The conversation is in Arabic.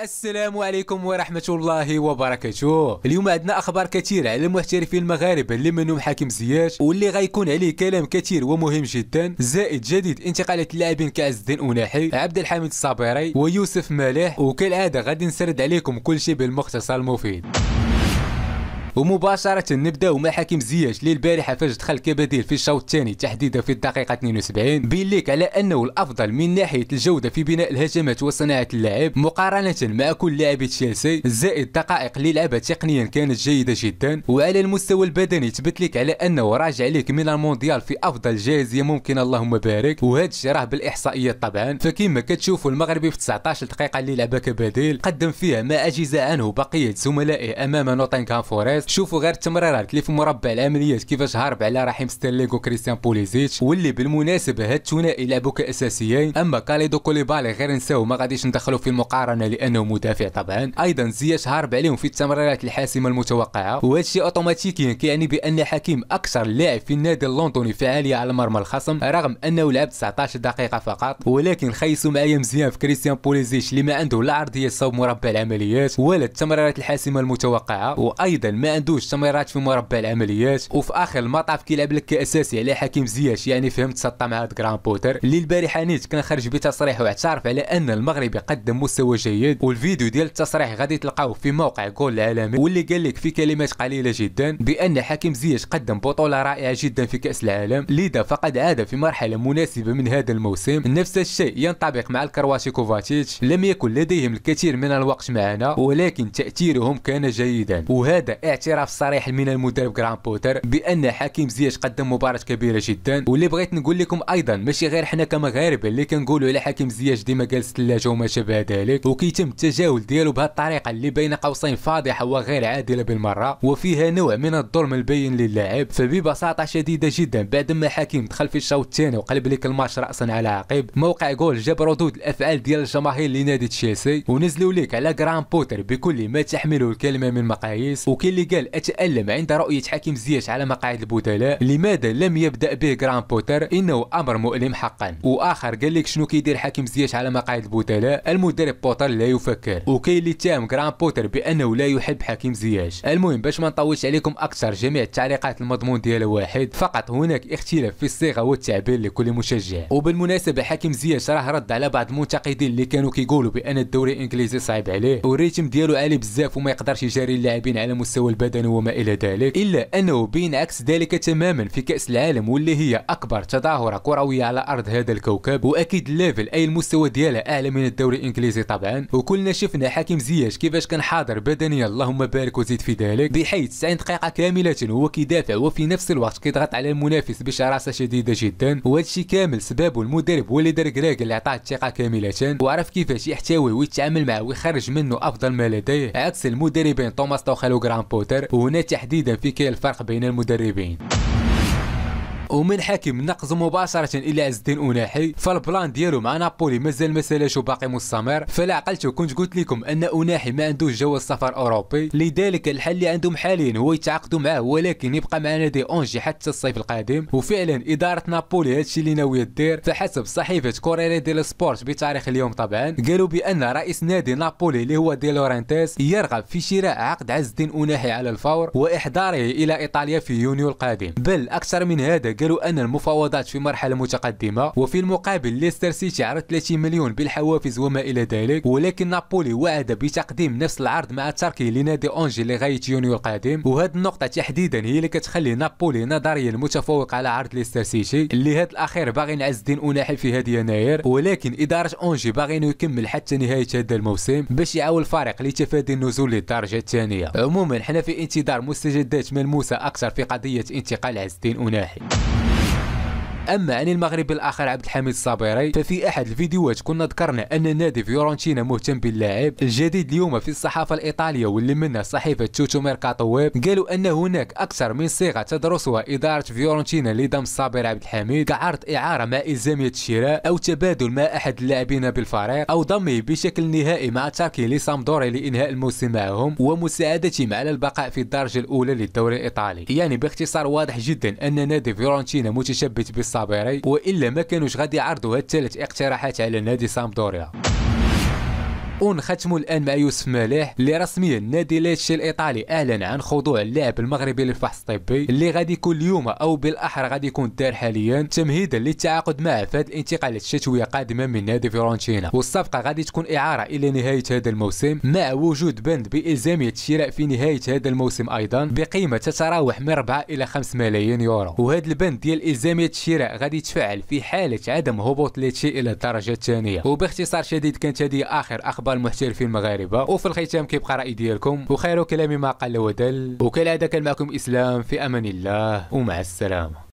السلام عليكم ورحمة الله وبركاته اليوم عندنا أخبار كثيرة على المحترفين المغاربة اللي منهم حاكم زياش واللي غيكون عليه كلام كثير ومهم جدا زائد جديد انتقالات اللاعبين كعز الدين أوناحي عبد الحميد الصابري ويوسف مالح وكالعادة غادي نسرد عليكم كل شيء بالمختصر المفيد ومباشرة نبداو مع حكيم زياش اللي البارحة فاش دخل كبديل في الشوط الثاني تحديدا في الدقيقة 72 ليك على أنه الأفضل من ناحية الجودة في بناء الهجمات وصناعة اللعب مقارنة مع كل لاعبي تشيلسي زائد دقائق اللي لعبها تقنيا كانت جيدة جدا وعلى المستوى البدني تبت لك على أنه راجع لك من المونديال في أفضل جاهزية ممكنة اللهم بارك وهذا الشيء راه بالإحصائيات طبعا فكما كتشوفوا المغربي في 19 دقيقة اللي لعبها كبديل قدم فيها ما أجهز عنه بقية زملائه أمام نوتنغهام فورست الناس شوفوا غير التمريرات اللي في مربع العمليات كيفاش هرب على رحيم ستيرلينغ وكريستيان بوليزيتش واللي بالمناسبه هاد الثنائي لعبوا كاساسيين اما كاليدو كوليبالي غير نساو ما غاديش ندخلو في المقارنه لانه مدافع طبعا ايضا زياش هارب عليهم في التمريرات الحاسمه المتوقعه وهذا الشيء اوتوماتيكيا كيعني بان حكيم اكثر لاعب في النادي اللندني فعاليه على مرمى الخصم رغم انه لعب 19 دقيقه فقط ولكن خيسوا معايا مزيان في كريستيان بوليزيتش اللي ما عنده لا عرضيه صوب مربع العمليات ولا التمريرات الحاسمه المتوقعه وايضا ما عندوش تمريرات في مربع العمليات وفي اخر المطاف كيلعب لك كاساسي على حكيم زياش يعني فهمت سطا مع هاد جران بوتر اللي البارحه نيت كان خرج بتصريح واعترف على ان المغرب قدم مستوى جيد والفيديو ديال التصريح غادي تلقاوه في موقع جول العالمي واللي قال لك في كلمات قليله جدا بان حكيم زياش قدم بطوله رائعه جدا في كاس العالم لذا فقد عاد في مرحله مناسبه من هذا الموسم نفس الشيء ينطبق مع الكرواتي كوفاتيتش لم يكن لديهم الكثير من الوقت معنا ولكن تاثيرهم كان جيدا وهذا الاعتراف الصريح من المدرب جرام بوتر بان حكيم زياش قدم مباراه كبيره جدا واللي بغيت نقول لكم ايضا ماشي غير حنا كمغاربه اللي كنقولوا على حكيم زياش ديما جالس الثلاجه وما شابه ذلك وكيتم التجاهل ديالو بهذه الطريقه اللي بين قوسين فاضحه وغير عادله بالمره وفيها نوع من الظلم البين للاعب فببساطه شديده جدا بعد ما حكيم دخل في الشوط الثاني وقلب لك الماتش راسا على عقب موقع جول جاب ردود الافعال ديال الجماهير لنادي تشيلسي ونزلوا ليك على جرام بوتر بكل ما تحمله الكلمه من مقاييس وكاين اللي قال أتألم عند رؤية حكيم زياش على مقاعد البدلاء لماذا لم يبدأ به جران بوتر إنه أمر مؤلم حقا وآخر قال لك شنو كيدير حكيم زياش على مقاعد البدلاء المدرب بوتر لا يفكر وكاين اللي تام جران بوتر بأنه لا يحب حكيم زياش المهم باش ما نطولش عليكم أكثر جميع التعليقات المضمون ديالها واحد فقط هناك اختلاف في الصيغة والتعبير لكل مشجع وبالمناسبة حكيم زياش راه رد على بعض المنتقدين اللي كانوا كيقولوا بأن الدوري الإنجليزي صعيب عليه والريتم ديالو عالي بزاف وما يقدرش يجاري اللاعبين على مستوى البلد البدن وما إلى ذلك إلا أنه بين عكس ذلك تماما في كأس العالم واللي هي أكبر تظاهرة كروية على أرض هذا الكوكب وأكيد الليفل أي المستوى ديالها أعلى من الدوري الإنجليزي طبعا وكلنا شفنا حكيم زياش كيفاش كان حاضر بدنيا اللهم بارك وزيد في ذلك بحيث 90 دقيقة كاملة هو كيدافع وفي نفس الوقت كيضغط على المنافس بشراسة شديدة جدا وهذا الشيء كامل سبابه المدرب هو اللي دار اللي عطاه الثقة كاملة وعرف كيفاش يحتوي ويتعامل معه ويخرج منه أفضل ما لديه عكس المدربين توماس توخيل وغران بوتا تويتر وهنا تحديدا في كاين الفرق بين المدربين ومن حكيم نقز مباشره الى عز الدين أوناحي فالبلان ديالو مع نابولي مازال ما سالاش وباقي مستمر فلا عقلتو كنت قلت لكم ان أوناحي ما عندوش جواز سفر اوروبي لذلك الحل اللي عندهم حاليا هو يتعاقدوا معاه ولكن يبقى مع نادي اونجي حتى الصيف القادم وفعلا اداره نابولي هادشي اللي ناويه دير فحسب صحيفه كوريري ديل سبورت بتاريخ اليوم طبعا قالوا بان رئيس نادي نابولي اللي هو دي لورنتيس يرغب في شراء عقد عز الدين أوناحي على الفور واحضاره الى ايطاليا في يونيو القادم بل اكثر من هذا قالوا أن المفاوضات في مرحلة متقدمة وفي المقابل ليستر سيتي عرض 30 مليون بالحوافز وما إلى ذلك ولكن نابولي وعد بتقديم نفس العرض مع تركي لنادي أونجي لغاية يونيو القادم وهذه النقطة تحديدا هي اللي كتخلي نابولي نظريا متفوق على عرض ليستر سيتي اللي هذا الأخير باغي نعز الدين اوناحي في هذه يناير ولكن إدارة أونجي باغينه يكمل حتى نهاية هذا الموسم باش يعاون الفريق لتفادي النزول للدرجة الثانية عموما حنا في انتظار مستجدات ملموسة أكثر في قضية انتقال عز الدين أناحي اما عن المغرب الاخر عبد الحميد الصابيري ففي احد الفيديوهات كنا ذكرنا ان نادي فيورنتينا مهتم باللاعب الجديد اليوم في الصحافه الايطاليه واللي منها صحيفه توتو ميركاتو ويب قالوا ان هناك اكثر من صيغه تدرسها اداره فيورنتينا لدم الصابر عبد الحميد كعرض اعاره مع الزاميه الشراء او تبادل مع احد اللاعبين بالفريق او ضمه بشكل نهائي مع تركه لسامدوري لانهاء الموسم معهم ومساعدتهم على البقاء في الدرجه الاولى للدوري الايطالي يعني باختصار واضح جدا ان نادي فيورنتينا متشبث بالص الصبيري والا ما كانوش غادي يعرضوا هاد الثلاث اقتراحات على نادي سامدوريا ونختموا الان مع يوسف مالح اللي رسميا نادي ليتشي الايطالي اعلن عن خضوع اللاعب المغربي للفحص الطبي اللي غادي يكون اليوم او بالاحرى غادي يكون دار حاليا تمهيدا للتعاقد معه في هذه الانتقالات الشتويه قادمه من نادي فيرونتينا والصفقه غادي تكون اعاره الى نهايه هذا الموسم مع وجود بند بالزاميه الشراء في نهايه هذا الموسم ايضا بقيمه تتراوح من 4 الى 5 ملايين يورو وهذا البند ديال الزاميه الشراء غادي يتفعل في حاله عدم هبوط ليتشي الى الدرجه الثانيه وباختصار شديد كانت هذه اخر اخبار المحترفين المغاربه وفي الختام كيبقى راي ديالكم وخير كلامي ما قل ودل وكالعاده كان معكم اسلام في امان الله ومع السلامه